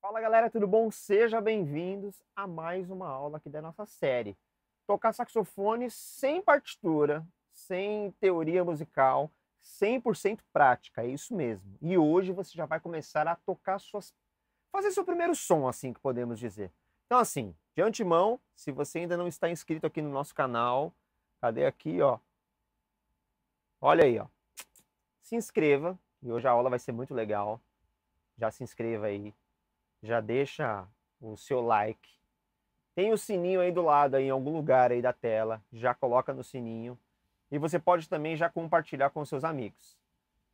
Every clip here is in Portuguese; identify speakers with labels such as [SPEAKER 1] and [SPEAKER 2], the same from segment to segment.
[SPEAKER 1] Fala galera, tudo bom? Sejam bem-vindos a mais uma aula aqui da nossa série. Tocar saxofone sem partitura, sem teoria musical, 100% prática, é isso mesmo. E hoje você já vai começar a tocar suas fazer seu primeiro som, assim que podemos dizer. Então assim, de antemão, se você ainda não está inscrito aqui no nosso canal, cadê aqui, ó? Olha aí, ó. Se inscreva, e hoje a aula vai ser muito legal. Já se inscreva aí, já deixa o seu like. Tem o sininho aí do lado, aí, em algum lugar aí da tela, já coloca no sininho. E você pode também já compartilhar com seus amigos.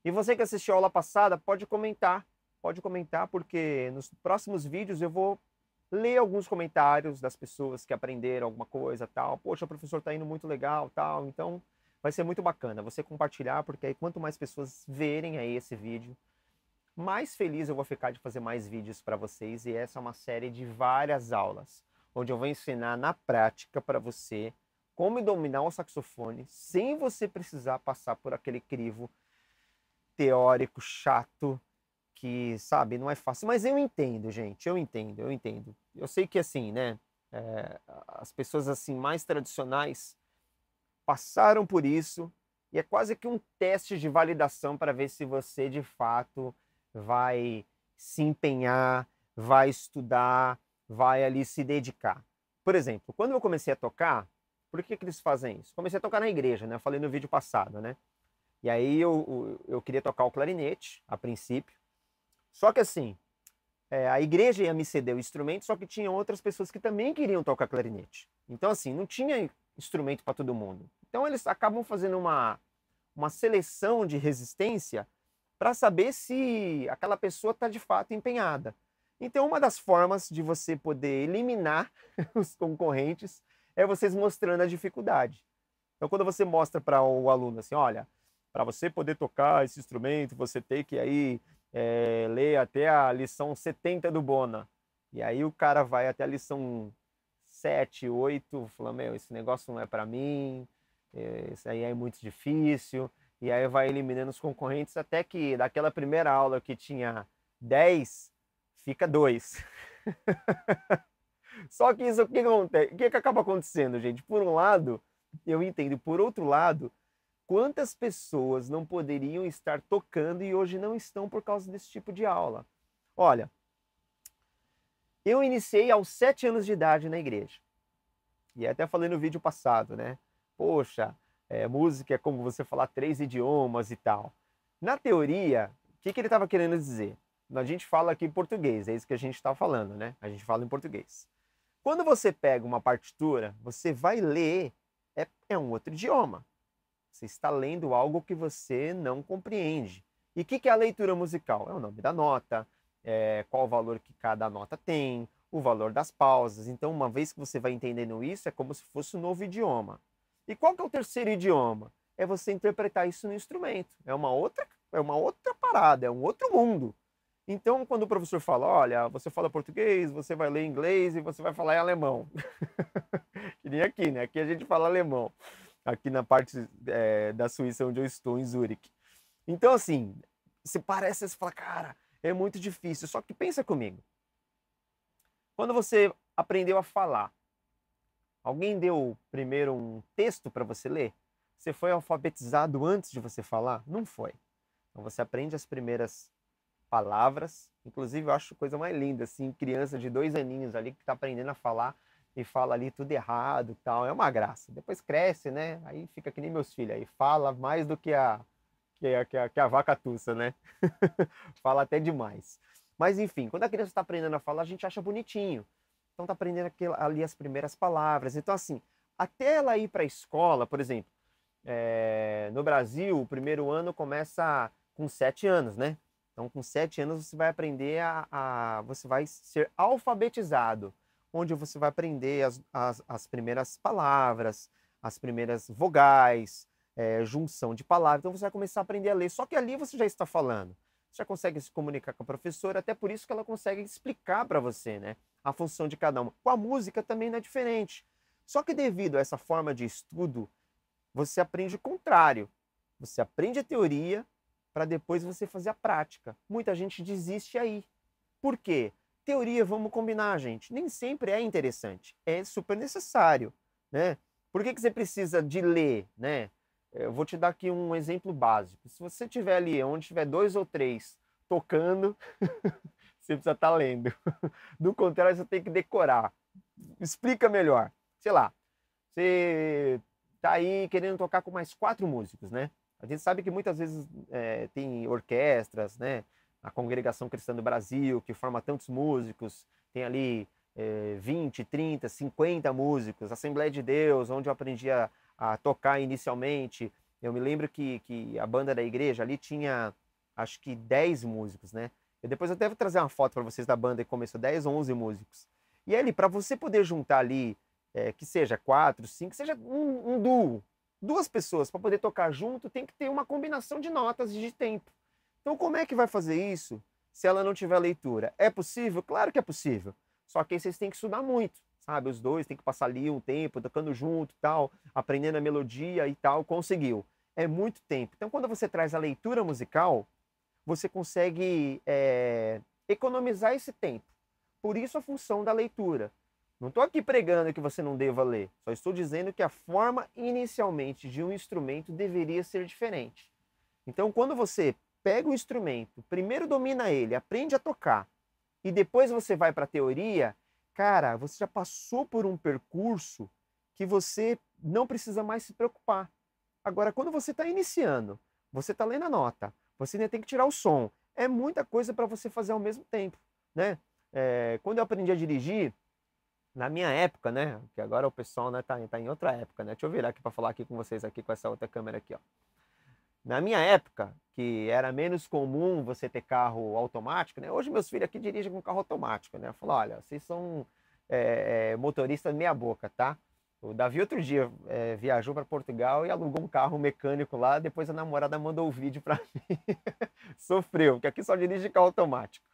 [SPEAKER 1] E você que assistiu a aula passada, pode comentar. Pode comentar, porque nos próximos vídeos eu vou ler alguns comentários das pessoas que aprenderam alguma coisa, tal. Poxa, o professor tá indo muito legal, tal. Então, vai ser muito bacana você compartilhar, porque aí quanto mais pessoas verem aí esse vídeo, mais feliz eu vou ficar de fazer mais vídeos para vocês. E essa é uma série de várias aulas, onde eu vou ensinar na prática para você como dominar o saxofone sem você precisar passar por aquele crivo teórico chato que, sabe, não é fácil. Mas eu entendo, gente, eu entendo, eu entendo. Eu sei que, assim, né, é, as pessoas, assim, mais tradicionais passaram por isso e é quase que um teste de validação para ver se você, de fato, vai se empenhar, vai estudar, vai ali se dedicar. Por exemplo, quando eu comecei a tocar, por que, que eles fazem isso? Comecei a tocar na igreja, né? Eu falei no vídeo passado, né? E aí eu, eu queria tocar o clarinete, a princípio. Só que assim, é, a igreja ia me ceder o instrumento, só que tinha outras pessoas que também queriam tocar clarinete. Então, assim, não tinha instrumento para todo mundo. Então, eles acabam fazendo uma, uma seleção de resistência para saber se aquela pessoa está de fato empenhada. Então, uma das formas de você poder eliminar os concorrentes é vocês mostrando a dificuldade. Então, quando você mostra para o aluno assim, olha, para você poder tocar esse instrumento, você tem que aí é, ler até a lição 70 do Bona. E aí o cara vai até a lição 7, 8, falando, meu, esse negócio não é para mim, eh, isso aí é muito difícil e aí vai eliminando os concorrentes até que daquela primeira aula que tinha 10, fica 2. Só que isso o que acontece? O que, que acaba acontecendo, gente? Por um lado, eu entendo, por outro lado, quantas pessoas não poderiam estar tocando e hoje não estão por causa desse tipo de aula? Olha, eu iniciei aos sete anos de idade na igreja. E até falei no vídeo passado, né? Poxa, é, música é como você falar três idiomas e tal. Na teoria, o que, que ele estava querendo dizer? A gente fala aqui em português, é isso que a gente está falando, né? A gente fala em português. Quando você pega uma partitura, você vai ler, é, é um outro idioma. Você está lendo algo que você não compreende. E o que, que é a leitura musical? É o nome da nota, é, qual o valor que cada nota tem, o valor das pausas. Então, uma vez que você vai entendendo isso, é como se fosse um novo idioma. E qual que é o terceiro idioma? É você interpretar isso no instrumento. É uma outra, é uma outra parada, é um outro mundo. Então, quando o professor fala, olha, você fala português, você vai ler inglês e você vai falar em alemão. que nem aqui, né? Aqui a gente fala alemão. Aqui na parte é, da Suíça onde eu estou, em Zurique. Então, assim, se parece, você fala, cara, é muito difícil. Só que pensa comigo. Quando você aprendeu a falar, Alguém deu primeiro um texto para você ler? Você foi alfabetizado antes de você falar? Não foi. Então você aprende as primeiras palavras. Inclusive, eu acho coisa mais linda, assim, criança de dois aninhos ali que está aprendendo a falar e fala ali tudo errado tal. É uma graça. Depois cresce, né? Aí fica que nem meus filhos, aí fala mais do que a, que a, que a, que a vaca tussa, né? fala até demais. Mas enfim, quando a criança está aprendendo a falar, a gente acha bonitinho. Então está aprendendo ali as primeiras palavras. Então, assim, até ela ir para a escola, por exemplo, é, no Brasil, o primeiro ano começa com sete anos, né? Então, com sete anos, você vai aprender a. a você vai ser alfabetizado, onde você vai aprender as, as, as primeiras palavras, as primeiras vogais, é, junção de palavras. Então, você vai começar a aprender a ler. Só que ali você já está falando. Você já consegue se comunicar com a professora, até por isso que ela consegue explicar para você, né? a função de cada uma. Com a música também não é diferente. Só que devido a essa forma de estudo, você aprende o contrário. Você aprende a teoria para depois você fazer a prática. Muita gente desiste aí. Por quê? Teoria, vamos combinar, gente, nem sempre é interessante. É super necessário, né? Por que, que você precisa de ler, né? Eu vou te dar aqui um exemplo básico. Se você tiver ali, onde tiver dois ou três tocando, Você precisa estar tá lendo. Do contrário, você tem que decorar. Explica melhor. Sei lá, você tá aí querendo tocar com mais quatro músicos, né? A gente sabe que muitas vezes é, tem orquestras, né? A Congregação Cristã do Brasil, que forma tantos músicos, tem ali é, 20, 30, 50 músicos, Assembleia de Deus, onde eu aprendi a, a tocar inicialmente. Eu me lembro que, que a banda da igreja ali tinha acho que 10 músicos, né? Eu depois eu até vou trazer uma foto para vocês da banda que começou 10 ou 11 músicos. E é ali, para você poder juntar ali, é, que seja quatro, cinco, seja um, um duo, duas pessoas para poder tocar junto, tem que ter uma combinação de notas e de tempo. Então, como é que vai fazer isso se ela não tiver leitura? É possível? Claro que é possível. Só que aí vocês têm que estudar muito, sabe? Os dois têm que passar ali um tempo, tocando junto tal, aprendendo a melodia e tal. Conseguiu. É muito tempo. Então, quando você traz a leitura musical, você consegue é, economizar esse tempo. Por isso a função da leitura. Não estou aqui pregando que você não deva ler, só estou dizendo que a forma inicialmente de um instrumento deveria ser diferente. Então, quando você pega o instrumento, primeiro domina ele, aprende a tocar, e depois você vai para a teoria, cara, você já passou por um percurso que você não precisa mais se preocupar. Agora, quando você está iniciando, você está lendo a nota, você ainda tem que tirar o som. É muita coisa para você fazer ao mesmo tempo, né? É, quando eu aprendi a dirigir, na minha época, né? Que agora o pessoal né, tá, tá em outra época, né? Deixa eu virar aqui para falar aqui com vocês aqui com essa outra câmera aqui, ó. Na minha época, que era menos comum você ter carro automático, né? Hoje meus filhos aqui dirigem com carro automático, né? Eu falo, olha, vocês são é, motoristas meia boca, tá? O Davi outro dia é, viajou para Portugal e alugou um carro mecânico lá. Depois a namorada mandou o vídeo para mim. Sofreu, porque aqui só dirige carro automático.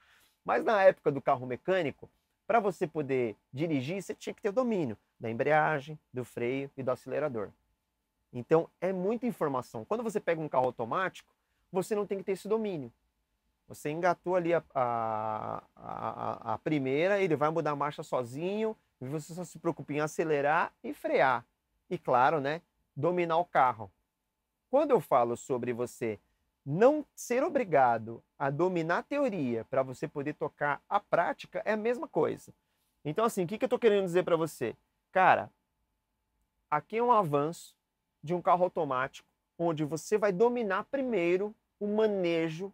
[SPEAKER 1] Mas na época do carro mecânico, para você poder dirigir, você tinha que ter o domínio da embreagem, do freio e do acelerador. Então é muita informação. Quando você pega um carro automático, você não tem que ter esse domínio. Você engatou ali a, a, a, a primeira, ele vai mudar a marcha sozinho, você só se preocupa em acelerar e frear. E claro, né, dominar o carro. Quando eu falo sobre você não ser obrigado a dominar a teoria para você poder tocar a prática, é a mesma coisa. Então, assim, o que, que eu estou querendo dizer para você? Cara, aqui é um avanço de um carro automático, onde você vai dominar primeiro o manejo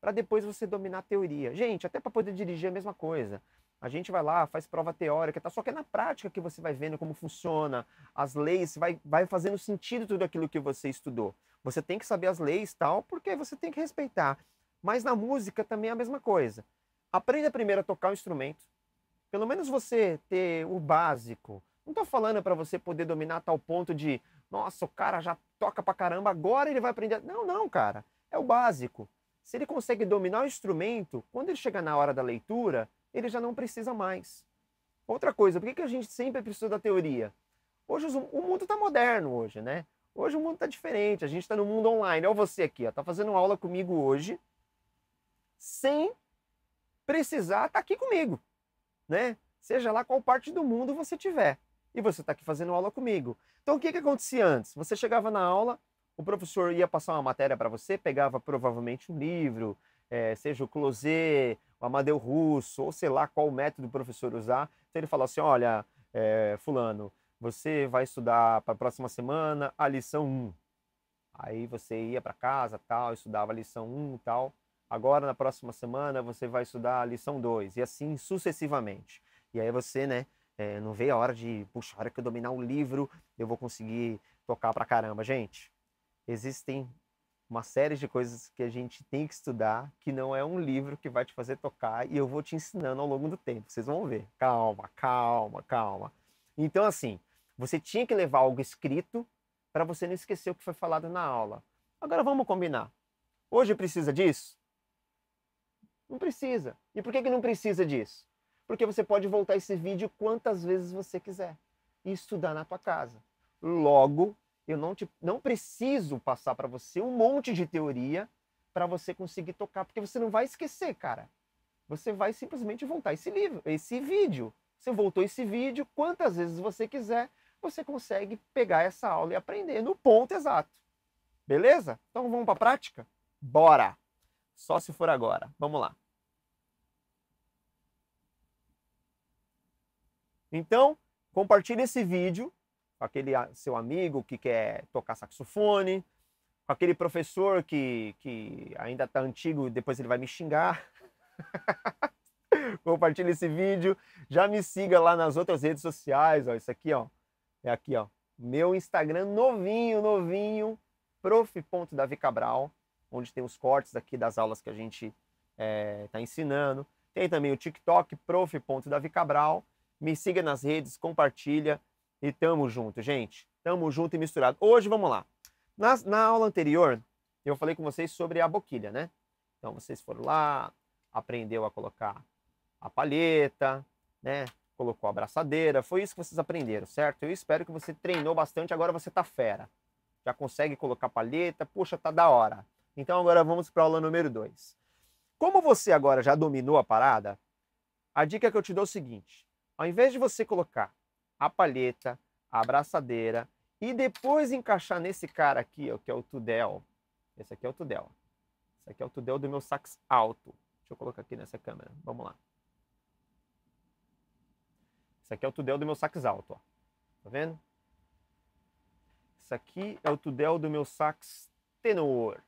[SPEAKER 1] para depois você dominar a teoria. Gente, até para poder dirigir é a mesma coisa. A gente vai lá, faz prova teórica, tá? só que é na prática que você vai vendo como funciona as leis, vai, vai fazendo sentido tudo aquilo que você estudou. Você tem que saber as leis tal, porque você tem que respeitar. Mas na música também é a mesma coisa. Aprenda primeiro a tocar o instrumento, pelo menos você ter o básico. Não tô falando para você poder dominar a tal ponto de, nossa, o cara já toca pra caramba, agora ele vai aprender. Não, não, cara. É o básico. Se ele consegue dominar o instrumento, quando ele chegar na hora da leitura, ele já não precisa mais. Outra coisa, por que, que a gente sempre precisa da teoria? Hoje o mundo está moderno hoje, né? Hoje o mundo está diferente, a gente está no mundo online. Olha você aqui, está fazendo aula comigo hoje, sem precisar estar tá aqui comigo, né? Seja lá qual parte do mundo você tiver. E você está aqui fazendo aula comigo. Então o que, que acontecia antes? Você chegava na aula, o professor ia passar uma matéria para você, pegava provavelmente um livro, é, seja o Closet, o Amadeu Russo, ou sei lá qual método o professor usar, se ele falar assim, olha, é, fulano, você vai estudar para a próxima semana a lição 1. Aí você ia para casa, tal, estudava a lição 1 e tal. Agora, na próxima semana, você vai estudar a lição 2 e assim sucessivamente. E aí você, né, é, não vê a hora de, puxa, a hora que eu dominar um livro, eu vou conseguir tocar para caramba. Gente, existem uma série de coisas que a gente tem que estudar, que não é um livro que vai te fazer tocar e eu vou te ensinando ao longo do tempo. Vocês vão ver. Calma, calma, calma. Então, assim, você tinha que levar algo escrito para você não esquecer o que foi falado na aula. Agora vamos combinar. Hoje precisa disso? Não precisa. E por que, que não precisa disso? Porque você pode voltar esse vídeo quantas vezes você quiser e estudar na tua casa. Logo, eu não, te, não preciso passar para você um monte de teoria para você conseguir tocar, porque você não vai esquecer, cara. Você vai simplesmente voltar esse livro, esse vídeo. Você voltou esse vídeo quantas vezes você quiser, você consegue pegar essa aula e aprender no ponto exato. Beleza? Então vamos para a prática? Bora! Só se for agora. Vamos lá. Então, compartilhe esse vídeo com aquele seu amigo que quer tocar saxofone, com aquele professor que, que ainda está antigo e depois ele vai me xingar. Compartilhe esse vídeo, já me siga lá nas outras redes sociais, ó, isso aqui, ó, é aqui, ó, meu Instagram novinho, novinho, prof.davicabral, onde tem os cortes aqui das aulas que a gente está é, ensinando. Tem também o TikTok, prof.davicabral. Me siga nas redes, compartilha. E tamo junto, gente. Tamo junto e misturado. Hoje, vamos lá. Na, na aula anterior, eu falei com vocês sobre a boquilha, né? Então, vocês foram lá, aprendeu a colocar a palheta, né? Colocou a abraçadeira. Foi isso que vocês aprenderam, certo? Eu espero que você treinou bastante. Agora você tá fera. Já consegue colocar palheta. Puxa, tá da hora. Então, agora vamos para a aula número 2. Como você agora já dominou a parada, a dica que eu te dou é o seguinte: ao invés de você colocar a palheta, a abraçadeira e depois encaixar nesse cara aqui, ó, que é o Tudel. Esse aqui é o Tudel. Esse aqui é o Tudel do meu sax alto. Deixa eu colocar aqui nessa câmera. Vamos lá. Esse aqui é o Tudel do meu sax alto, ó. Tá vendo? Esse aqui é o Tudel do meu sax tenor.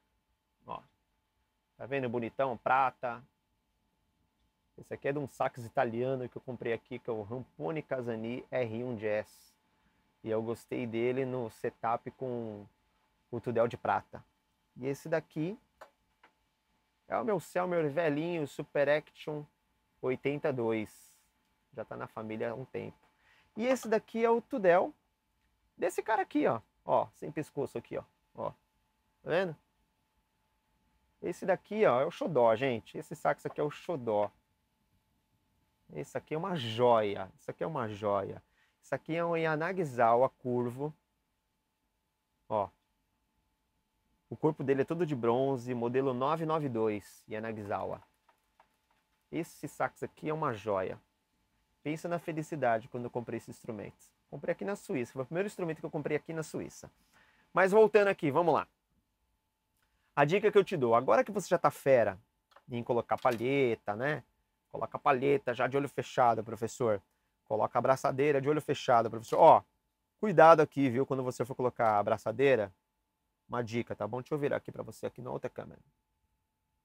[SPEAKER 1] Ó. Tá vendo? Bonitão, prata, esse aqui é de um sax italiano que eu comprei aqui, que é o Rampone Casani R1 Jazz. E eu gostei dele no setup com o Tudel de Prata. E esse daqui é o meu Selmer velhinho Super Action 82. Já tá na família há um tempo. E esse daqui é o Tudel desse cara aqui, ó. Ó, sem pescoço aqui, ó. Ó. Tá vendo? Esse daqui, ó, é o Xodó, gente. Esse sax aqui é o Xodó. Isso aqui é uma joia. Isso aqui é uma joia. Isso aqui é um Yanagisawa curvo. Ó. O corpo dele é todo de bronze, modelo 992 Yanagisawa. Esse sax aqui é uma joia. Pensa na felicidade quando eu comprei esse instrumento. Comprei aqui na Suíça. Foi o primeiro instrumento que eu comprei aqui na Suíça. Mas voltando aqui, vamos lá. A dica que eu te dou, agora que você já tá fera em colocar palheta, né? Coloca a palheta já de olho fechado, professor. Coloca a abraçadeira de olho fechado, professor. Ó, cuidado aqui, viu? Quando você for colocar a abraçadeira, uma dica, tá bom? Deixa eu virar aqui para você, aqui na outra câmera.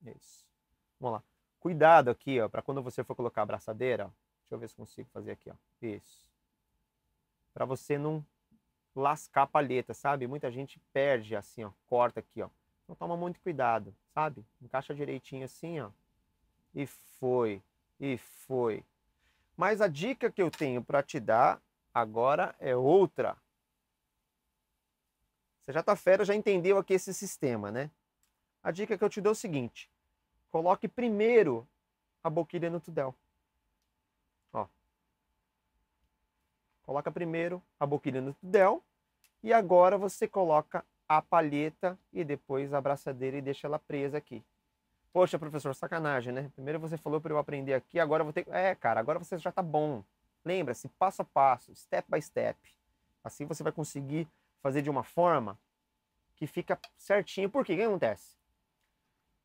[SPEAKER 1] Isso. Vamos lá. Cuidado aqui, ó, para quando você for colocar a abraçadeira, ó. deixa eu ver se consigo fazer aqui, ó. Isso. Para você não lascar a palheta, sabe? Muita gente perde assim, ó, corta aqui, ó. Então toma muito cuidado, sabe? Encaixa direitinho assim, ó. E foi. E foi. Mas a dica que eu tenho para te dar agora é outra. Você já está fera, já entendeu aqui esse sistema, né? A dica que eu te dou é o seguinte: coloque primeiro a boquilha no tudel. Ó. Coloca primeiro a boquilha no tudel e agora você coloca a palheta e depois a abraçadeira e deixa ela presa aqui. Poxa, professor, sacanagem, né? Primeiro você falou para eu aprender aqui, agora eu vou ter. É, cara, agora você já tá bom. Lembra-se, passo a passo, step by step. Assim você vai conseguir fazer de uma forma que fica certinho. Por quê? O que acontece?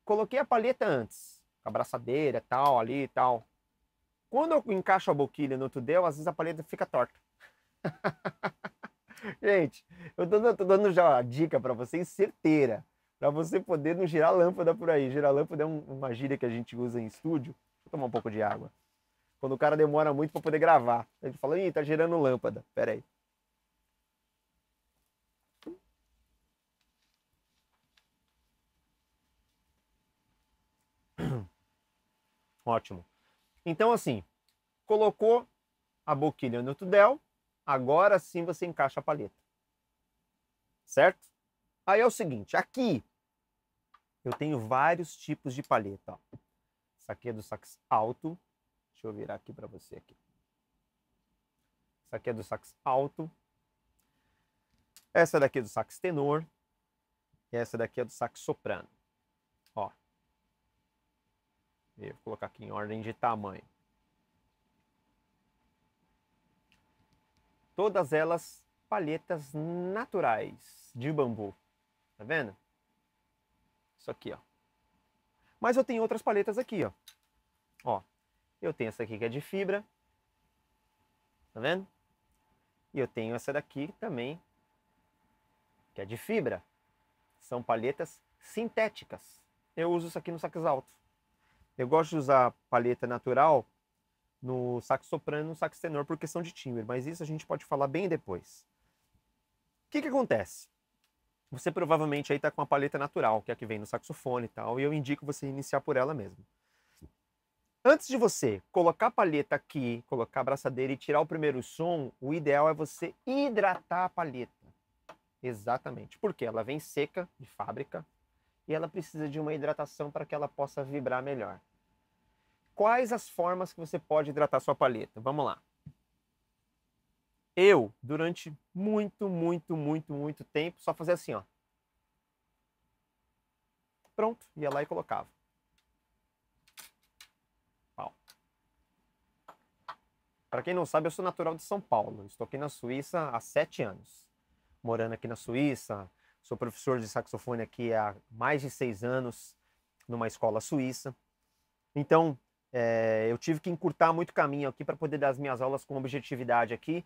[SPEAKER 1] Coloquei a palheta antes, com a braçadeira, tal, ali e tal. Quando eu encaixo a boquilha no tudel, às vezes a palheta fica torta. Gente, eu tô, tô dando já a dica para vocês certeira para você poder não girar lâmpada por aí. Girar lâmpada é um, uma gíria que a gente usa em estúdio. Deixa eu tomar um pouco de água. Quando o cara demora muito para poder gravar. Ele fala, ih, tá girando lâmpada. Pera aí. Ótimo. Então, assim, colocou a boquilha no tudel, agora sim você encaixa a paleta. Certo? Aí é o seguinte, aqui eu tenho vários tipos de palheta. Ó. Essa aqui é do sax alto. Deixa eu virar aqui para você aqui. Essa aqui é do sax alto. Essa daqui é do sax tenor. E essa daqui é do sax soprano. Ó. vou colocar aqui em ordem de tamanho. Todas elas palhetas naturais de bambu. Tá vendo? Isso aqui, ó. Mas eu tenho outras paletas aqui, ó. Ó, eu tenho essa aqui que é de fibra. Tá vendo? E eu tenho essa daqui também, que é de fibra. São paletas sintéticas. Eu uso isso aqui no sax alto. Eu gosto de usar paleta natural no sax soprano e no sax tenor por questão de timbre, mas isso a gente pode falar bem depois. O que, que acontece? você provavelmente aí tá com uma paleta natural, que é a que vem no saxofone e tal, e eu indico você iniciar por ela mesmo. Antes de você colocar a palheta aqui, colocar a braçadeira e tirar o primeiro som, o ideal é você hidratar a palheta. Exatamente, porque ela vem seca de fábrica e ela precisa de uma hidratação para que ela possa vibrar melhor. Quais as formas que você pode hidratar sua palheta? Vamos lá. Eu, durante muito, muito, muito, muito tempo, só fazia assim, ó. Pronto, ia lá e colocava. Para quem não sabe, eu sou natural de São Paulo. Estou aqui na Suíça há sete anos. Morando aqui na Suíça, sou professor de saxofone aqui há mais de seis anos, numa escola suíça. Então, é, eu tive que encurtar muito caminho aqui para poder dar as minhas aulas com objetividade aqui,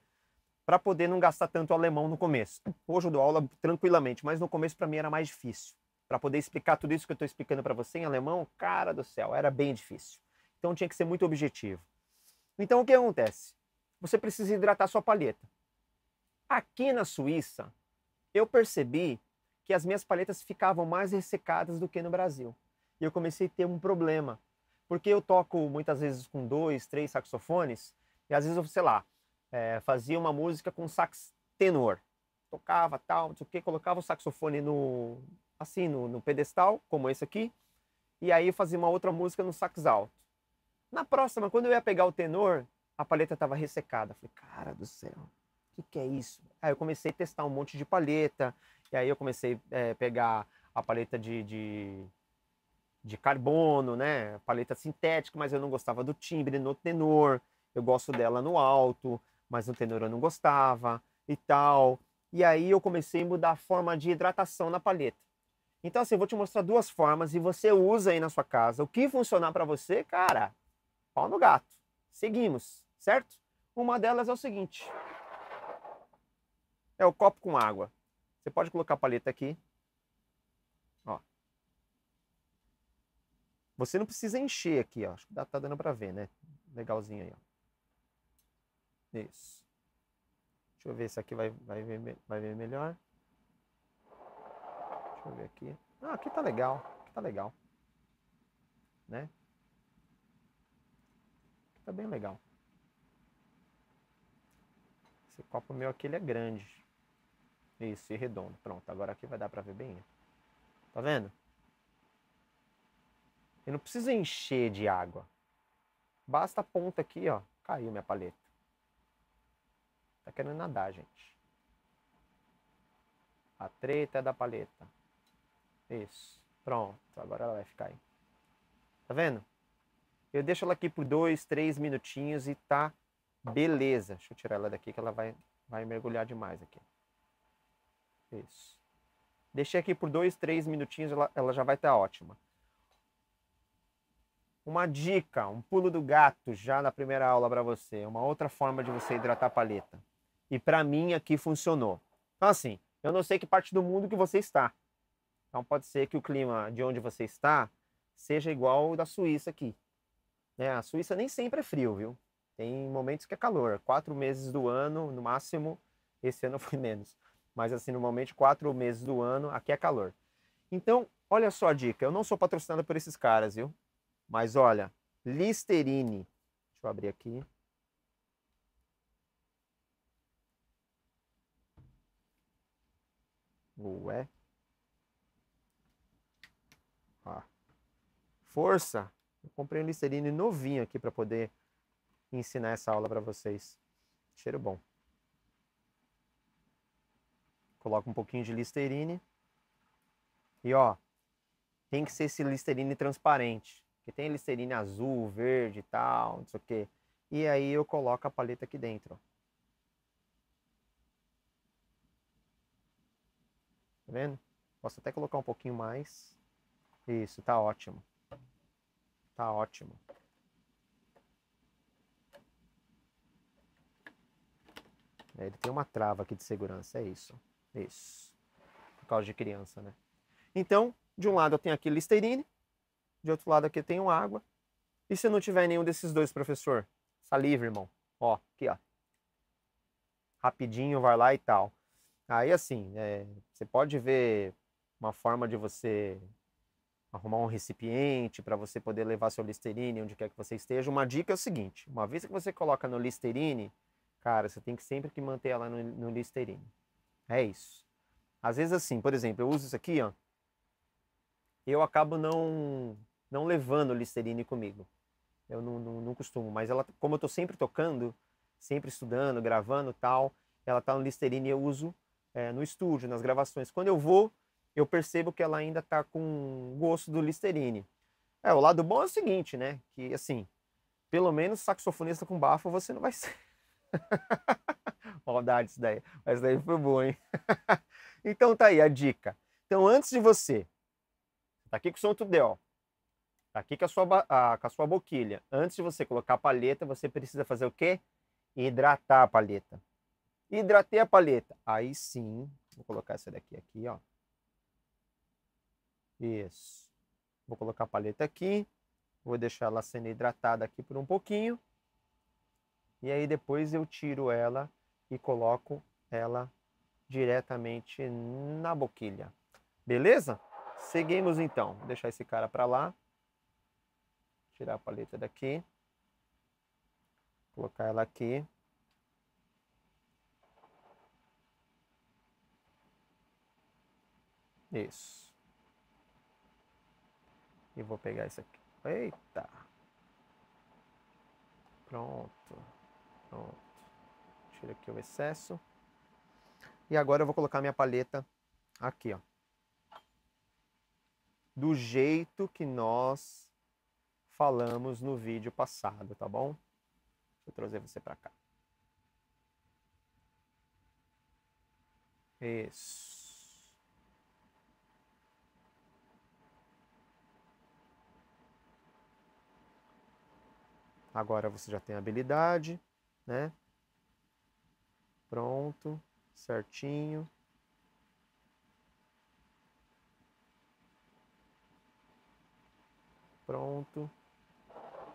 [SPEAKER 1] para poder não gastar tanto alemão no começo. Hoje eu dou aula tranquilamente, mas no começo para mim era mais difícil. Para poder explicar tudo isso que eu estou explicando para você em alemão, cara do céu, era bem difícil. Então tinha que ser muito objetivo. Então o que acontece? Você precisa hidratar sua palheta. Aqui na Suíça, eu percebi que as minhas palhetas ficavam mais ressecadas do que no Brasil. E eu comecei a ter um problema, porque eu toco muitas vezes com dois, três saxofones, e às vezes eu, sei lá, é, fazia uma música com sax tenor. Tocava tal, não sei o que, colocava o saxofone no, assim, no, no pedestal, como esse aqui, e aí fazia uma outra música no sax alto. Na próxima, quando eu ia pegar o tenor, a paleta estava ressecada. Falei, cara do céu, o que, que é isso? Aí eu comecei a testar um monte de paleta, e aí eu comecei a é, pegar a paleta de, de, de, carbono, né? Paleta sintética, mas eu não gostava do timbre no tenor, eu gosto dela no alto mas o tenor eu não gostava e tal. E aí eu comecei a mudar a forma de hidratação na palheta. Então, assim, eu vou te mostrar duas formas e você usa aí na sua casa. O que funcionar para você, cara, pau no gato. Seguimos, certo? Uma delas é o seguinte: é o copo com água. Você pode colocar a palheta aqui. Ó. Você não precisa encher aqui, ó. Acho que tá dando para ver, né? Legalzinho aí, ó. Isso. Deixa eu ver se aqui vai, vai, ver, vai ver melhor. Deixa eu ver aqui. Ah, aqui tá legal. Aqui tá legal. Né? Aqui tá bem legal. Esse copo meu aqui ele é grande. Isso, e redondo. Pronto, agora aqui vai dar pra ver bem. Tá vendo? Eu não preciso encher de água. Basta a ponta aqui, ó. Caiu minha paleta querendo nadar, gente. A treta é da paleta. Isso. Pronto. Agora ela vai ficar aí. Tá vendo? Eu deixo ela aqui por dois, três minutinhos e tá beleza. Deixa eu tirar ela daqui que ela vai, vai mergulhar demais aqui. Isso. Deixei aqui por dois, três minutinhos, ela, ela já vai estar tá ótima. Uma dica, um pulo do gato já na primeira aula para você. Uma outra forma de você hidratar a paleta. E para mim aqui funcionou. Então assim, eu não sei que parte do mundo que você está. Então pode ser que o clima de onde você está seja igual ao da Suíça aqui. Né? A Suíça nem sempre é frio, viu? Tem momentos que é calor. Quatro meses do ano, no máximo, esse ano foi menos. Mas assim, normalmente quatro meses do ano, aqui é calor. Então, olha só a dica. Eu não sou patrocinado por esses caras, viu? Mas olha, Listerine. Deixa eu abrir aqui. Ué. Ó. Força. Eu comprei um Listerine novinho aqui para poder ensinar essa aula para vocês. Cheiro bom. Coloca um pouquinho de Listerine. E ó, tem que ser esse Listerine transparente. Porque tem Listerine azul, verde e tal, não sei o quê. E aí eu coloco a paleta aqui dentro, ó. Tá vendo? Posso até colocar um pouquinho mais. Isso, tá ótimo. Tá ótimo. É, ele tem uma trava aqui de segurança, é isso. Isso. Por causa de criança, né? Então, de um lado eu tenho aqui Listerine, de outro lado aqui eu tenho água. E se não tiver nenhum desses dois, professor? Saliva, irmão. Ó, aqui, ó. Rapidinho, vai lá e tal. Aí, assim, é, você pode ver uma forma de você arrumar um recipiente para você poder levar seu Listerine onde quer que você esteja. Uma dica é o seguinte: uma vez que você coloca no Listerine, cara, você tem que sempre que manter ela no, no Listerine. É isso. Às vezes, assim, por exemplo, eu uso isso aqui, ó. Eu acabo não, não levando o Listerine comigo. Eu não, não, não costumo, mas ela, como eu estou sempre tocando, sempre estudando, gravando tal, ela tá no Listerine e eu uso é, no estúdio, nas gravações. Quando eu vou, eu percebo que ela ainda tá com gosto do Listerine. É, o lado bom é o seguinte, né? Que assim, pelo menos saxofonista com bafo você não vai ser. Maldade isso daí. Mas daí foi bom, hein? então tá aí a dica. Então antes de você, tá aqui com o som tudo ó. Tá aqui com a, sua, a, com a sua boquilha. Antes de você colocar a palheta, você precisa fazer o quê? Hidratar a palheta. Hidratei a paleta. Aí sim, vou colocar essa daqui aqui, ó. Isso. Vou colocar a paleta aqui. Vou deixar ela sendo hidratada aqui por um pouquinho. E aí depois eu tiro ela e coloco ela diretamente na boquilha. Beleza? Seguimos então. Vou deixar esse cara para lá. Tirar a paleta daqui. Colocar ela aqui. Isso. E vou pegar isso aqui. Eita! Pronto. Pronto. Tira aqui o excesso. E agora eu vou colocar minha palheta aqui, ó. Do jeito que nós falamos no vídeo passado, tá bom? Deixa eu trazer você para cá. Isso. Agora você já tem habilidade, né? Pronto, certinho. Pronto.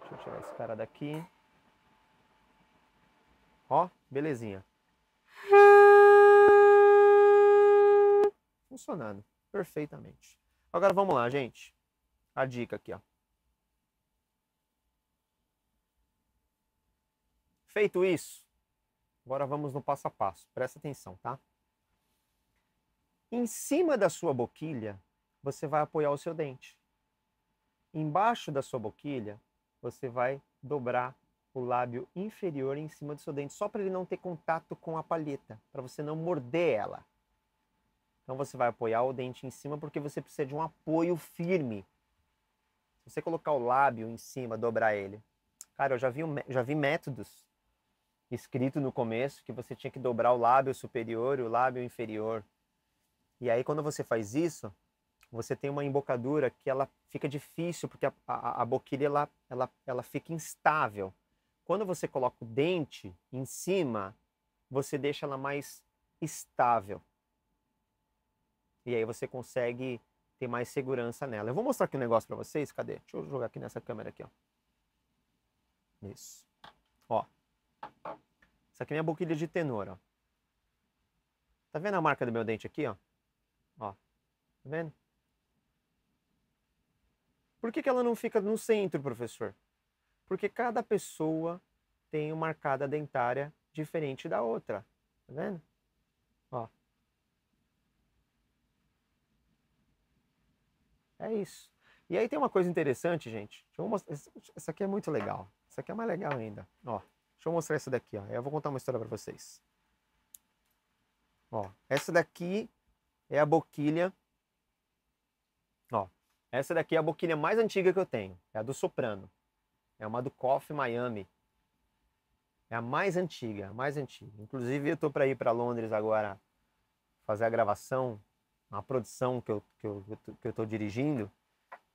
[SPEAKER 1] Deixa eu tirar esse cara daqui. Ó, belezinha. Funcionando perfeitamente. Agora vamos lá, gente. A dica aqui, ó. Feito isso, agora vamos no passo a passo, presta atenção, tá? Em cima da sua boquilha, você vai apoiar o seu dente. Embaixo da sua boquilha, você vai dobrar o lábio inferior em cima do seu dente, só para ele não ter contato com a palheta, para você não morder ela. Então você vai apoiar o dente em cima porque você precisa de um apoio firme. Se você colocar o lábio em cima, dobrar ele. Cara, eu já vi, já vi métodos escrito no começo que você tinha que dobrar o lábio superior e o lábio inferior. E aí, quando você faz isso, você tem uma embocadura que ela fica difícil, porque a, a, a boquilha ela, ela, ela fica instável. Quando você coloca o dente em cima, você deixa ela mais estável. E aí você consegue ter mais segurança nela. Eu vou mostrar aqui um negócio para vocês, cadê? Deixa eu jogar aqui nessa câmera aqui, ó. Isso. Ó, isso aqui é minha boquilha de tenor, ó. Tá vendo a marca do meu dente aqui, ó? Ó. Tá vendo? Por que, que ela não fica no centro, professor? Porque cada pessoa tem uma arcada dentária diferente da outra. Tá vendo? Ó. É isso. E aí tem uma coisa interessante, gente. Deixa eu mostrar. Essa aqui é muito legal. Essa aqui é mais legal ainda. Ó. Deixa eu mostrar essa daqui, ó. Eu vou contar uma história para vocês. Ó, essa daqui é a boquilha. Ó, essa daqui é a boquilha mais antiga que eu tenho. É a do Soprano. É uma do Coffee Miami. É a mais antiga, a mais antiga. Inclusive, eu tô para ir para Londres agora fazer a gravação, uma produção que eu, que, eu, que eu tô dirigindo.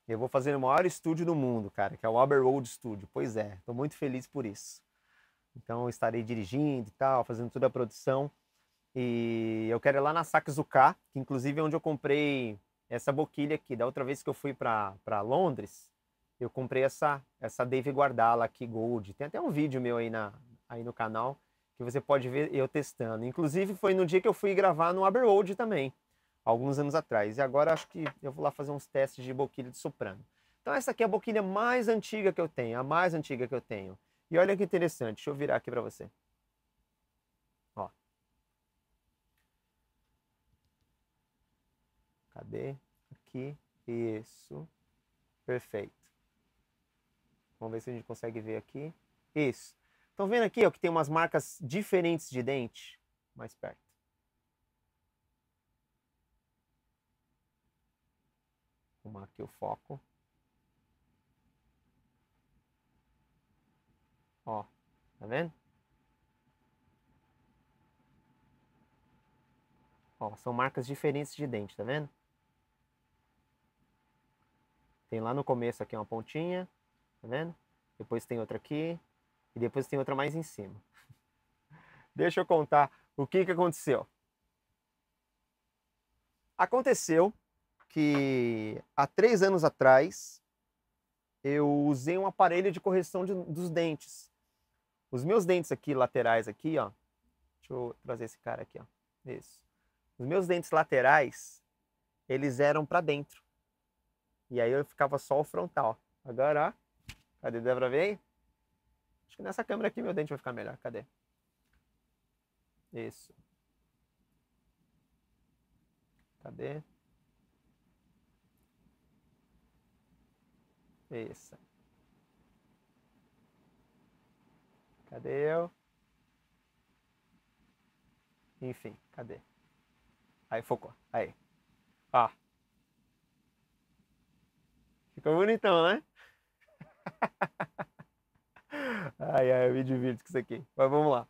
[SPEAKER 1] Eu vou fazer o maior estúdio do mundo, cara, que é o Abbey Road Studio. Pois é, tô muito feliz por isso. Então estarei dirigindo e tal, fazendo toda a produção. E eu quero ir lá na Saxucá, que inclusive é onde eu comprei essa boquilha aqui. Da outra vez que eu fui para Londres, eu comprei essa essa Dave Guardala aqui Gold. Tem até um vídeo meu aí, na, aí no canal que você pode ver eu testando. Inclusive foi no dia que eu fui gravar no Aberroad também, alguns anos atrás. E agora acho que eu vou lá fazer uns testes de boquilha de soprano. Então essa aqui é a boquilha mais antiga que eu tenho, a mais antiga que eu tenho. E olha que interessante, deixa eu virar aqui para você. Ó. Cadê? Aqui. Isso. Perfeito. Vamos ver se a gente consegue ver aqui. Isso. Estão vendo aqui ó, que tem umas marcas diferentes de dente? Mais perto. Vou arrumar aqui o foco. Ó, tá vendo? Ó, são marcas diferentes de dente, tá vendo? Tem lá no começo aqui uma pontinha, tá vendo? Depois tem outra aqui e depois tem outra mais em cima. Deixa eu contar o que, que aconteceu. Aconteceu que há três anos atrás eu usei um aparelho de correção de, dos dentes os meus dentes aqui laterais aqui, ó. Deixa eu trazer esse cara aqui, ó. Isso. Os meus dentes laterais, eles eram para dentro. E aí eu ficava só o frontal. Agora, ó. Cadê? Dá pra ver aí? Acho que nessa câmera aqui meu dente vai ficar melhor. Cadê? Isso. Cadê? Isso. Cadê eu? Enfim, cadê? Aí, focou. Aí. Ó. Ficou bonitão, né? ai, ai, eu me divirto com isso aqui. Mas vamos lá.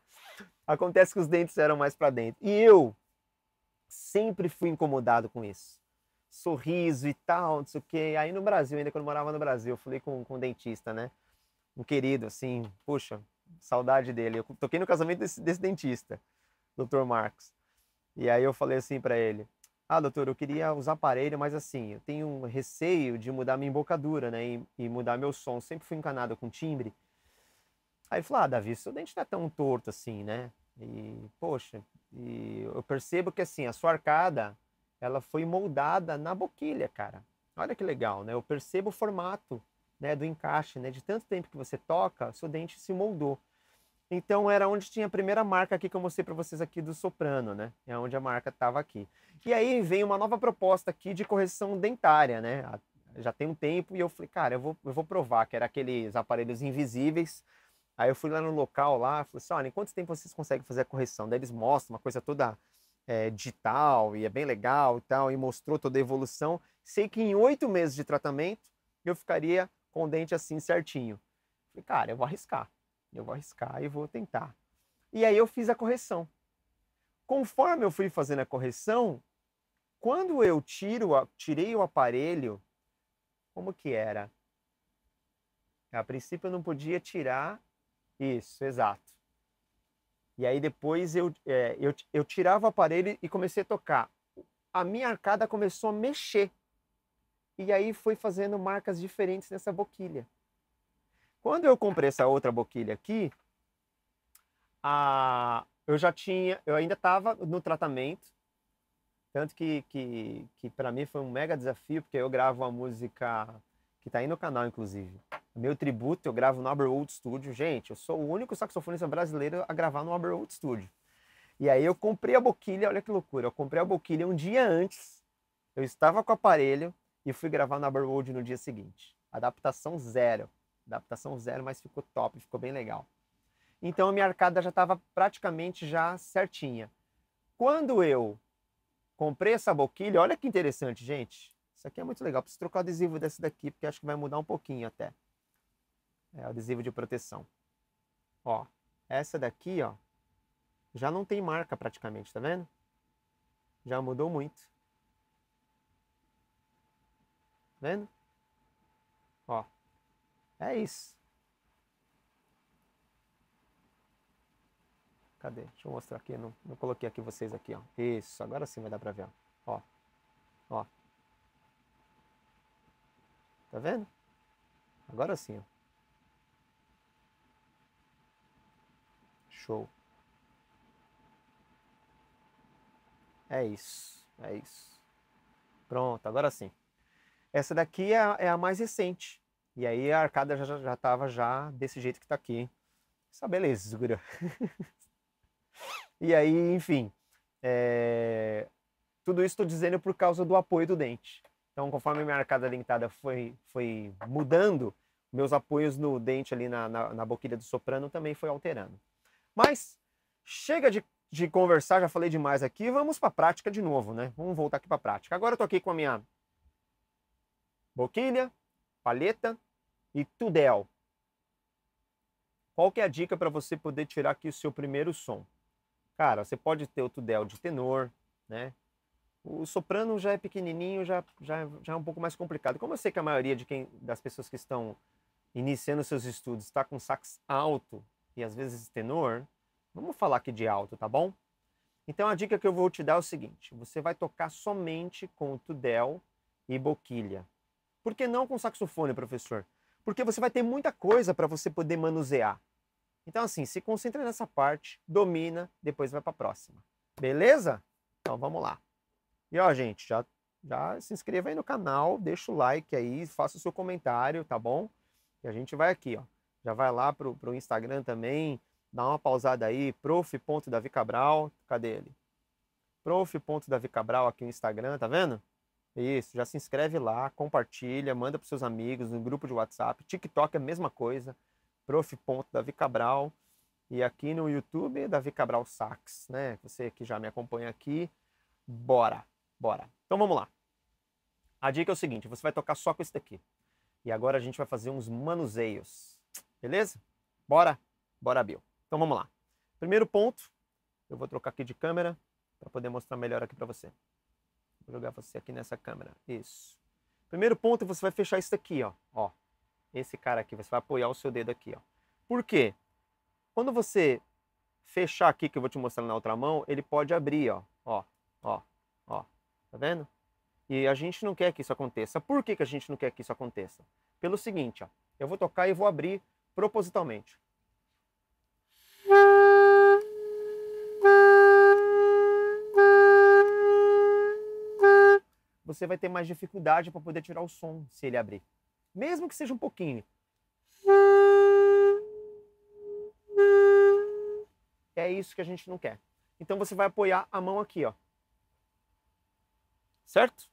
[SPEAKER 1] Acontece que os dentes eram mais para dentro. E eu sempre fui incomodado com isso. Sorriso e tal, não sei o quê. Aí no Brasil, ainda quando eu morava no Brasil, eu falei com, com um dentista, né? Um querido, assim, puxa, Saudade dele. Eu toquei no casamento desse, desse dentista, doutor Marcos. E aí eu falei assim para ele: Ah, doutor, eu queria usar aparelho, mas assim, eu tenho um receio de mudar minha embocadura, né? E, e mudar meu som. Sempre fui encanado com timbre. Aí ele falou: Ah, Davi, seu dente não é tão torto assim, né? E, poxa, e eu percebo que assim, a sua arcada, ela foi moldada na boquilha, cara. Olha que legal, né? Eu percebo o formato né, do encaixe, né, de tanto tempo que você toca, seu dente se moldou. Então era onde tinha a primeira marca aqui que eu mostrei para vocês aqui do soprano, né? É onde a marca estava aqui. E aí vem uma nova proposta aqui de correção dentária, né? Já tem um tempo e eu falei, cara, eu vou, eu vou provar, que era aqueles aparelhos invisíveis. Aí eu fui lá no local lá, falei assim, olha, em quanto tempo vocês conseguem fazer a correção? Daí eles mostram uma coisa toda é, digital e é bem legal e tal, e mostrou toda a evolução. Sei que em oito meses de tratamento eu ficaria com o dente assim certinho. Falei, cara, eu vou arriscar. Eu vou arriscar e vou tentar. E aí eu fiz a correção. Conforme eu fui fazendo a correção, quando eu tiro, tirei o aparelho, como que era? A princípio eu não podia tirar. Isso, exato. E aí depois eu, é, eu, eu tirava o aparelho e comecei a tocar. A minha arcada começou a mexer e aí foi fazendo marcas diferentes nessa boquilha. Quando eu comprei essa outra boquilha aqui, a, eu já tinha, eu ainda estava no tratamento, tanto que, que, que para mim foi um mega desafio, porque eu gravo uma música que está aí no canal, inclusive. É meu tributo eu gravo no Aberwold Studio. Gente, eu sou o único saxofonista brasileiro a gravar no Aberwold Studio. E aí eu comprei a boquilha, olha que loucura, eu comprei a boquilha um dia antes. Eu estava com o aparelho, e fui gravar na Road no dia seguinte. Adaptação zero. Adaptação zero, mas ficou top, ficou bem legal. Então a minha arcada já estava praticamente já certinha. Quando eu comprei essa boquilha, olha que interessante, gente. Isso aqui é muito legal. Preciso trocar o adesivo desse daqui, porque acho que vai mudar um pouquinho até. É, adesivo de proteção. Ó, essa daqui, ó, já não tem marca praticamente, tá vendo? Já mudou muito vendo? Ó, é isso. Cadê? Deixa eu mostrar aqui, não, não coloquei aqui vocês aqui, ó. Isso, agora sim vai dar pra ver, ó. Ó. Tá vendo? Agora sim, ó. Show. É isso, é isso. Pronto, agora sim. Essa daqui é a, é a mais recente. E aí a arcada já estava já, já, desse jeito que está aqui. Essa beleza, segura. e aí, enfim, é... tudo isso estou dizendo por causa do apoio do dente. Então, conforme minha arcada dentada foi, foi mudando, meus apoios no dente ali na, na, na boquilha do soprano também foi alterando. Mas chega de, de conversar, já falei demais aqui, vamos para a prática de novo, né? Vamos voltar aqui para a prática. Agora eu tô aqui com a minha Boquilha, palheta e tudel. Qual que é a dica para você poder tirar aqui o seu primeiro som? Cara, você pode ter o tudel de tenor, né? O soprano já é pequenininho, já, já, já é um pouco mais complicado. Como eu sei que a maioria de quem, das pessoas que estão iniciando seus estudos está com sax alto e às vezes tenor, vamos falar aqui de alto, tá bom? Então a dica que eu vou te dar é o seguinte: você vai tocar somente com o tudel e boquilha. Por que não com saxofone, professor? Porque você vai ter muita coisa para você poder manusear. Então, assim, se concentra nessa parte, domina, depois vai para a próxima. Beleza? Então, vamos lá. E, ó, gente, já, já se inscreva aí no canal, deixa o like aí, faça o seu comentário, tá bom? E a gente vai aqui, ó. Já vai lá pro, pro Instagram também, dá uma pausada aí, prof.davicabral, cadê ele? prof.davicabral aqui no Instagram, tá vendo? Isso, já se inscreve lá, compartilha, manda para seus amigos no grupo de WhatsApp. TikTok é a mesma coisa, prof. Davi Cabral. E aqui no YouTube, Davi Cabral Sax, né? Você que já me acompanha aqui, bora, bora. Então vamos lá. A dica é o seguinte, você vai tocar só com isso daqui. E agora a gente vai fazer uns manuseios, beleza? Bora, bora, Bill. Então vamos lá. Primeiro ponto, eu vou trocar aqui de câmera para poder mostrar melhor aqui para você. Vou jogar você aqui nessa câmera. Isso. Primeiro ponto, é você vai fechar isso aqui, ó. ó. Esse cara aqui, você vai apoiar o seu dedo aqui, ó. Por quê? Quando você fechar aqui, que eu vou te mostrar na outra mão, ele pode abrir, ó. Ó, ó, ó. Tá vendo? E a gente não quer que isso aconteça. Por que, que a gente não quer que isso aconteça? Pelo seguinte, ó. Eu vou tocar e vou abrir propositalmente. você vai ter mais dificuldade para poder tirar o som se ele abrir. Mesmo que seja um pouquinho. É isso que a gente não quer. Então você vai apoiar a mão aqui, ó. Certo?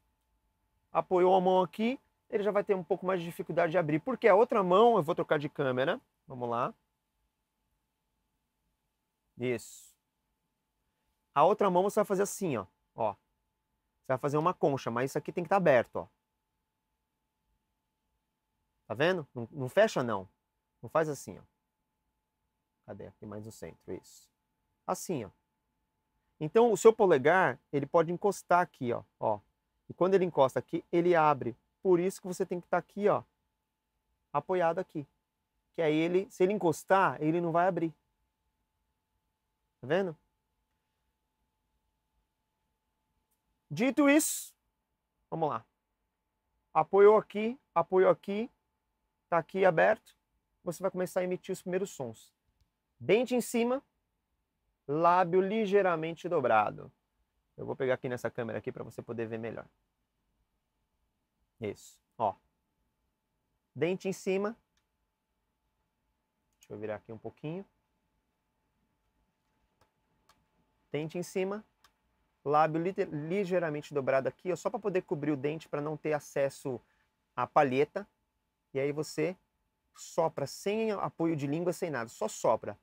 [SPEAKER 1] Apoiou a mão aqui, ele já vai ter um pouco mais de dificuldade de abrir. Porque a outra mão, eu vou trocar de câmera. Vamos lá. Isso. A outra mão você vai fazer assim, ó. Você vai fazer uma concha, mas isso aqui tem que estar tá aberto, ó. Tá vendo? Não, não, fecha, não. Não faz assim, ó. Cadê? Tem mais no centro, isso. Assim, ó. Então, o seu polegar, ele pode encostar aqui, ó. ó. E quando ele encosta aqui, ele abre. Por isso que você tem que estar tá aqui, ó. Apoiado aqui. Que aí ele, se ele encostar, ele não vai abrir. Tá vendo? Dito isso, vamos lá. Apoiou aqui, apoiou aqui, tá aqui aberto. Você vai começar a emitir os primeiros sons. Dente em cima, lábio ligeiramente dobrado. Eu vou pegar aqui nessa câmera aqui para você poder ver melhor. Isso, ó. Dente em cima. Deixa eu virar aqui um pouquinho. Dente em cima, lábio ligeiramente dobrado aqui, ó, só para poder cobrir o dente, para não ter acesso à palheta. E aí você sopra sem apoio de língua, sem nada, só sopra.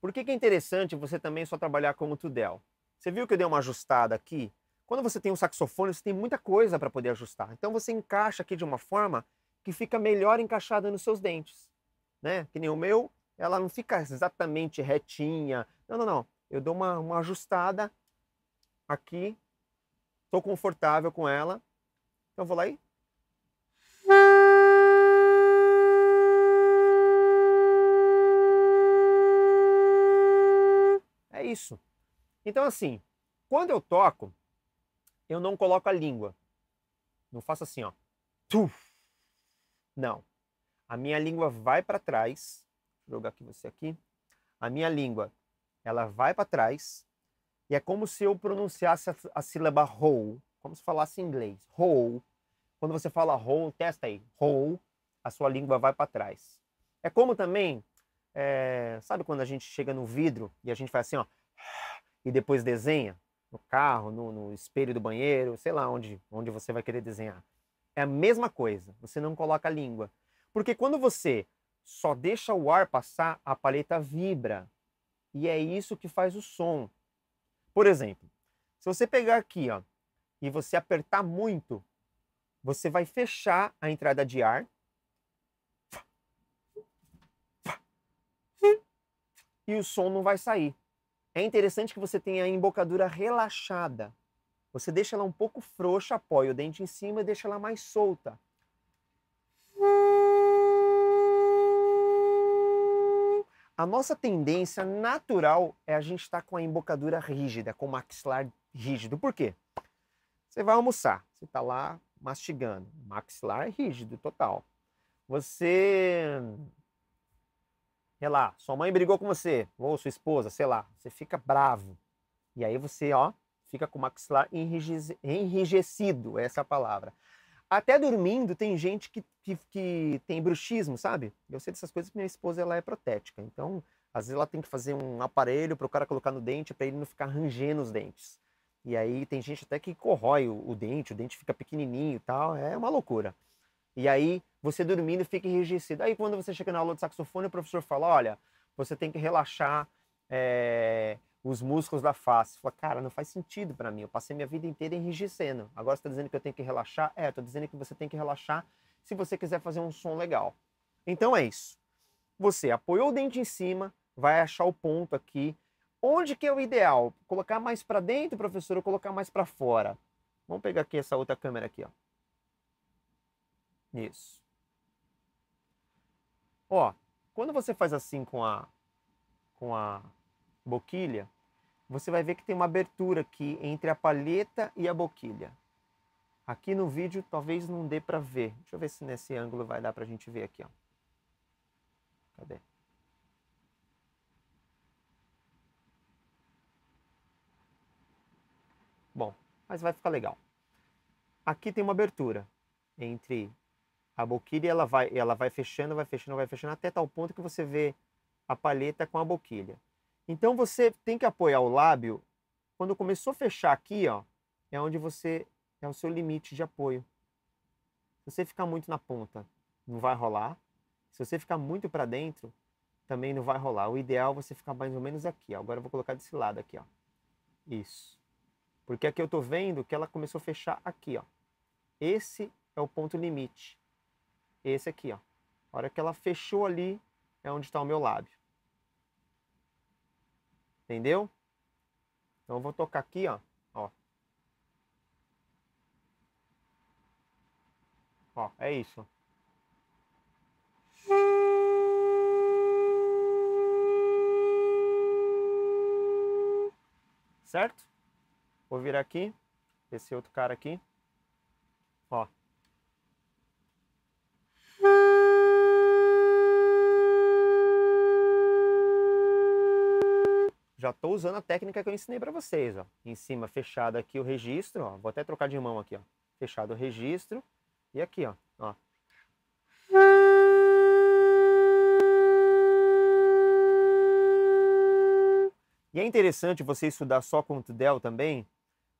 [SPEAKER 1] Por que, que é interessante você também só trabalhar com o Tudel? Você viu que eu dei uma ajustada aqui? Quando você tem um saxofone, você tem muita coisa para poder ajustar. Então você encaixa aqui de uma forma que fica melhor encaixada nos seus dentes. Né? Que nem o meu, ela não fica exatamente retinha. Não, não, não. Eu dou uma, uma ajustada aqui, estou confortável com ela, então vou lá e É isso. Então, assim, quando eu toco, eu não coloco a língua. Não faço assim, ó. Não. A minha língua vai para trás jogar aqui você aqui. A minha língua, ela vai para trás e é como se eu pronunciasse a, a sílaba roll, como se falasse em inglês. Roll. Quando você fala roll, testa aí. Roll, a sua língua vai para trás. É como também, é, sabe quando a gente chega no vidro e a gente faz assim, ó, e depois desenha? No carro, no, no espelho do banheiro, sei lá onde, onde você vai querer desenhar. É a mesma coisa, você não coloca a língua. Porque quando você só deixa o ar passar, a palheta vibra. E é isso que faz o som. Por exemplo, se você pegar aqui ó, e você apertar muito, você vai fechar a entrada de ar. E o som não vai sair. É interessante que você tenha a embocadura relaxada. Você deixa ela um pouco frouxa, apoia o dente em cima e deixa ela mais solta. a nossa tendência natural é a gente estar tá com a embocadura rígida, com o maxilar rígido. Por quê? Você vai almoçar, você está lá mastigando, maxilar rígido total. Você, sei lá, sua mãe brigou com você, ou sua esposa, sei lá, você fica bravo. E aí você, ó, fica com o maxilar enrijecido, essa é a palavra. Até dormindo, tem gente que, que, que, tem bruxismo, sabe? Eu sei dessas coisas porque minha esposa ela é protética. Então, às vezes ela tem que fazer um aparelho para o cara colocar no dente para ele não ficar rangendo os dentes. E aí tem gente até que corrói o, o dente, o dente fica pequenininho e tal. É uma loucura. E aí você dormindo fica enrijecido. Aí quando você chega na aula de saxofone, o professor fala: olha, você tem que relaxar. É os músculos da face. Fala, cara, não faz sentido para mim. Eu passei minha vida inteira enrijecendo. Agora você está dizendo que eu tenho que relaxar? É, estou dizendo que você tem que relaxar se você quiser fazer um som legal. Então é isso. Você apoiou o dente em cima, vai achar o ponto aqui. Onde que é o ideal? Colocar mais para dentro, professor, ou colocar mais para fora? Vamos pegar aqui essa outra câmera aqui, ó. Isso. Ó, quando você faz assim com a com a boquilha, você vai ver que tem uma abertura aqui entre a palheta e a boquilha. Aqui no vídeo talvez não dê para ver. Deixa eu ver se nesse ângulo vai dar para a gente ver aqui. Ó. Cadê? Bom, mas vai ficar legal. Aqui tem uma abertura entre a boquilha, ela vai, ela vai fechando, vai fechando, vai fechando, até tal ponto que você vê a palheta com a boquilha. Então você tem que apoiar o lábio. Quando começou a fechar aqui, ó, é onde você é o seu limite de apoio. Se você ficar muito na ponta, não vai rolar. Se você ficar muito para dentro, também não vai rolar. O ideal é você ficar mais ou menos aqui. Ó. Agora eu vou colocar desse lado aqui, ó. Isso. Porque aqui eu tô vendo que ela começou a fechar aqui, ó. Esse é o ponto limite. Esse aqui, ó. A hora que ela fechou ali é onde está o meu lábio. Entendeu? Então eu vou tocar aqui, ó. Ó. Ó, é isso. Certo? Vou vir aqui, esse outro cara aqui. já estou usando a técnica que eu ensinei para vocês. Ó. Em cima, fechado aqui o registro. Ó. Vou até trocar de mão aqui. Ó. Fechado o registro. E aqui, ó. ó. E é interessante você estudar só com o Tudel também,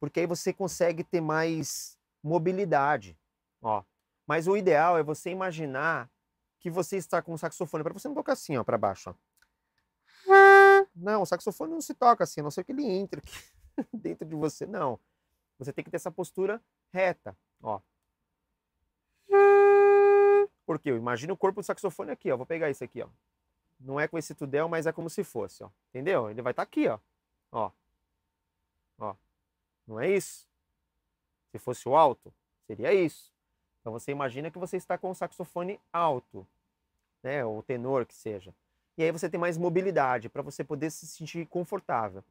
[SPEAKER 1] porque aí você consegue ter mais mobilidade. Ó. Mas o ideal é você imaginar que você está com o saxofone para você não tocar assim, ó, para baixo, ó. Não, o saxofone não se toca assim, a não ser que ele entre dentro de você. Não. Você tem que ter essa postura reta, ó. Porque eu imagino o corpo do saxofone aqui, ó. Vou pegar isso aqui, ó. Não é com esse tudel, mas é como se fosse, ó. Entendeu? Ele vai estar tá aqui, ó. Ó. Ó. Não é isso? Se fosse o alto, seria isso. Então você imagina que você está com o saxofone alto, né? Ou tenor que seja. E aí você tem mais mobilidade para você poder se sentir confortável.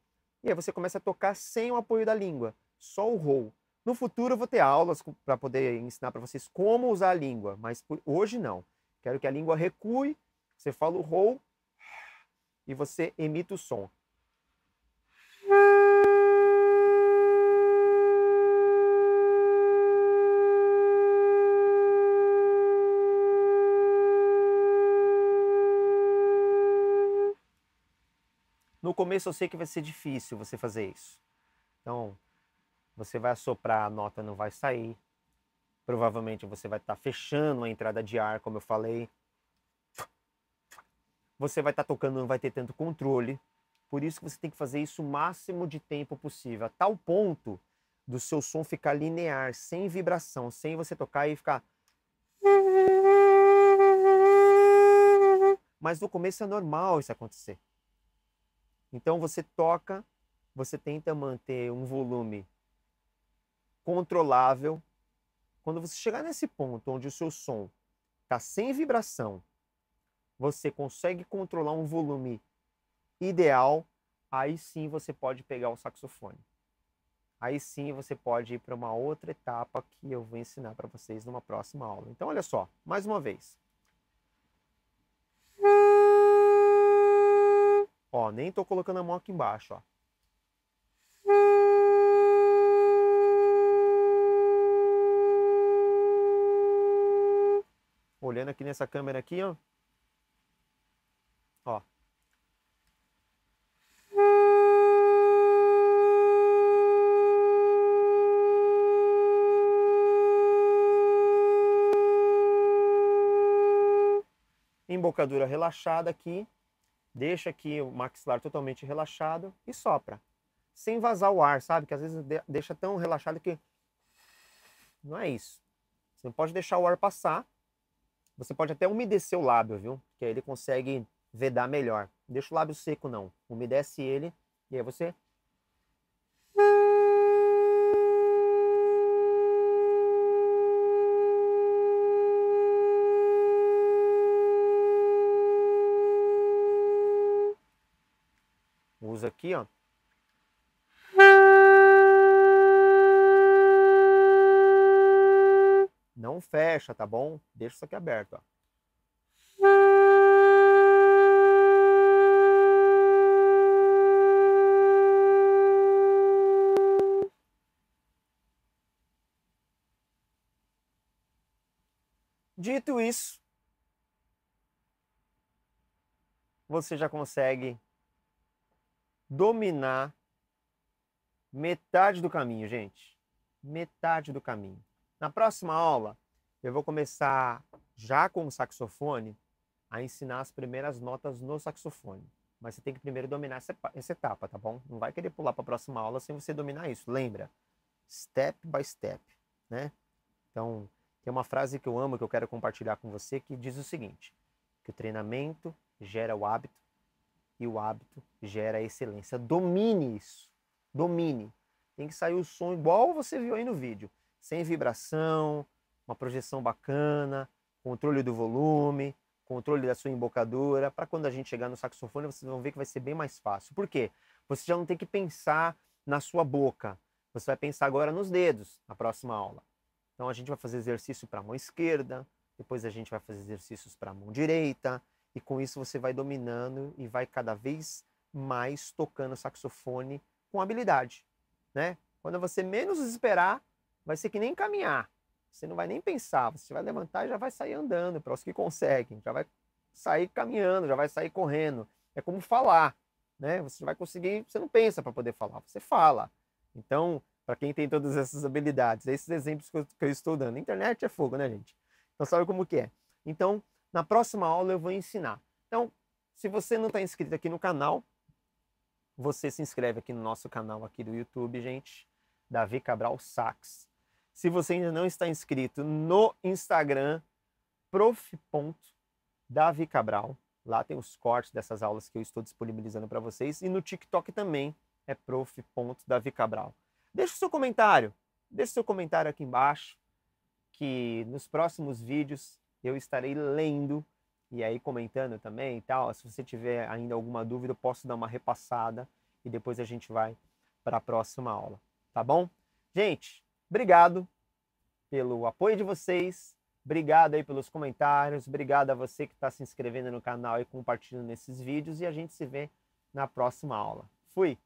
[SPEAKER 1] E aí você começa a tocar sem o apoio da língua, só o roll. No futuro eu vou ter aulas para poder ensinar para vocês como usar a língua, mas por... hoje não. Quero que a língua recue, você fala o roll e você emita o som. começo eu sei que vai ser difícil você fazer isso. Então, você vai assoprar, a nota não vai sair. Provavelmente você vai estar tá fechando a entrada de ar, como eu falei. Você vai estar tá tocando, não vai ter tanto controle. Por isso que você tem que fazer isso o máximo de tempo possível, a tal ponto do seu som ficar linear, sem vibração, sem você tocar e ficar. Mas no começo é normal isso acontecer. Então você toca, você tenta manter um volume controlável. Quando você chegar nesse ponto onde o seu som está sem vibração, você consegue controlar um volume ideal, aí sim você pode pegar o saxofone. Aí sim você pode ir para uma outra etapa que eu vou ensinar para vocês numa próxima aula. Então, olha só, mais uma vez. Ó, nem tô colocando a mão aqui embaixo, ó. Olhando aqui nessa câmera aqui, ó. Ó. Embocadura relaxada aqui, deixa aqui o maxilar totalmente relaxado e sopra. Sem vazar o ar, sabe? Que às vezes deixa tão relaxado que. Não é isso. Você não pode deixar o ar passar. Você pode até umedecer o lábio, viu? Que aí ele consegue vedar melhor. deixa o lábio seco, não. Umedece ele e aí você longos aqui, ó. Não fecha, tá bom? Deixa isso aqui aberto, ó. Dito isso, você já consegue dominar metade do caminho, gente. Metade do caminho. Na próxima aula, eu vou começar já com o saxofone a ensinar as primeiras notas no saxofone. Mas você tem que primeiro dominar essa etapa, tá bom? Não vai querer pular para a próxima aula sem você dominar isso. Lembra? Step by step, né? Então, tem uma frase que eu amo que eu quero compartilhar com você que diz o seguinte: que o treinamento gera o hábito e o hábito gera excelência. Domine isso. Domine. Tem que sair o som igual você viu aí no vídeo. Sem vibração, uma projeção bacana, controle do volume, controle da sua embocadura. Para quando a gente chegar no saxofone, vocês vão ver que vai ser bem mais fácil. Por quê? Você já não tem que pensar na sua boca. Você vai pensar agora nos dedos na próxima aula. Então a gente vai fazer exercício para a mão esquerda, depois a gente vai fazer exercícios para a mão direita, e com isso você vai dominando e vai cada vez mais tocando saxofone com habilidade, né? Quando você menos esperar, vai ser que nem caminhar. Você não vai nem pensar, você vai levantar e já vai sair andando, para os que conseguem, já vai sair caminhando, já vai sair correndo. É como falar, né? Você vai conseguir, você não pensa para poder falar, você fala. Então, para quem tem todas essas habilidades, esses exemplos que eu, que eu estou dando, internet é fogo, né, gente? Então sabe como que é. Então, na próxima aula eu vou ensinar. Então, se você não está inscrito aqui no canal, você se inscreve aqui no nosso canal aqui do YouTube, gente, Davi Cabral Sax. Se você ainda não está inscrito no Instagram, prof.davicabral. Lá tem os cortes dessas aulas que eu estou disponibilizando para vocês. E no TikTok também é prof.davicabral. Deixe o seu comentário. deixe o seu comentário aqui embaixo. Que nos próximos vídeos eu estarei lendo e aí comentando também e tal. Se você tiver ainda alguma dúvida, eu posso dar uma repassada e depois a gente vai para a próxima aula, tá bom? Gente, obrigado pelo apoio de vocês, obrigado aí pelos comentários, obrigado a você que está se inscrevendo no canal e compartilhando esses vídeos e a gente se vê na próxima aula. Fui!